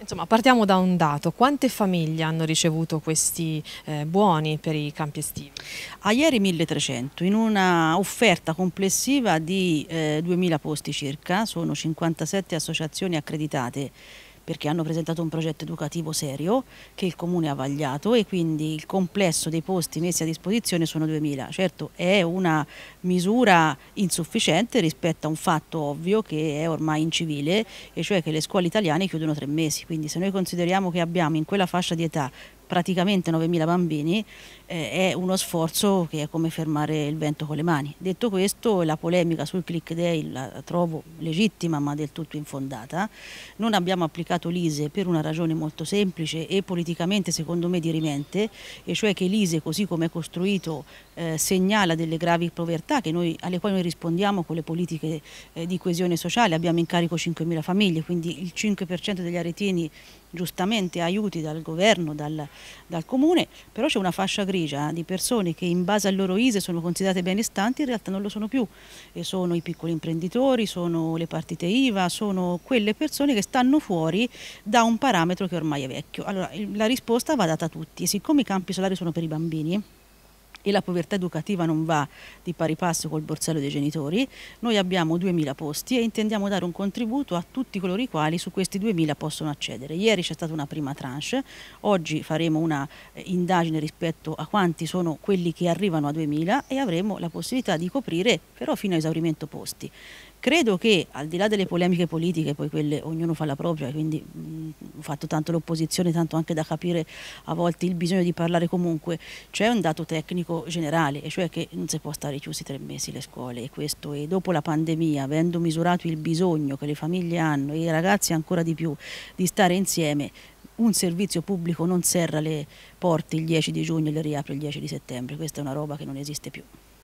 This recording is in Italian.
Insomma, partiamo da un dato. Quante famiglie hanno ricevuto questi eh, buoni per i campi estivi? A ieri 1300, in una offerta complessiva di eh, 2000 posti circa, sono 57 associazioni accreditate perché hanno presentato un progetto educativo serio che il Comune ha vagliato e quindi il complesso dei posti messi a disposizione sono 2.000. Certo è una misura insufficiente rispetto a un fatto ovvio che è ormai incivile e cioè che le scuole italiane chiudono tre mesi, quindi se noi consideriamo che abbiamo in quella fascia di età praticamente 9.000 bambini, eh, è uno sforzo che è come fermare il vento con le mani. Detto questo, la polemica sul click day la trovo legittima ma del tutto infondata. Non abbiamo applicato l'ISE per una ragione molto semplice e politicamente secondo me dirimente, e cioè che l'ISE così come è costruito eh, segnala delle gravi povertà noi, alle quali noi rispondiamo con le politiche eh, di coesione sociale. Abbiamo in carico 5.000 famiglie, quindi il 5% degli aretini giustamente aiuti dal governo, dal, dal comune, però c'è una fascia grigia di persone che in base al loro ISE sono considerate benestanti, in realtà non lo sono più, e sono i piccoli imprenditori, sono le partite IVA, sono quelle persone che stanno fuori da un parametro che ormai è vecchio. Allora la risposta va data a tutti, siccome i campi solari sono per i bambini, e la povertà educativa non va di pari passo col borsello dei genitori, noi abbiamo 2.000 posti e intendiamo dare un contributo a tutti coloro i quali su questi 2.000 possono accedere. Ieri c'è stata una prima tranche, oggi faremo una eh, indagine rispetto a quanti sono quelli che arrivano a 2.000 e avremo la possibilità di coprire però fino a esaurimento posti. Credo che al di là delle polemiche politiche, poi quelle ognuno fa la propria, quindi mm, fatto tanto l'opposizione, tanto anche da capire a volte il bisogno di parlare comunque, c'è cioè un dato tecnico generale, e cioè che non si può stare chiusi tre mesi le scuole e questo e dopo la pandemia, avendo misurato il bisogno che le famiglie hanno e i ragazzi ancora di più di stare insieme, un servizio pubblico non serra le porte il 10 di giugno e le riapre il 10 di settembre, questa è una roba che non esiste più.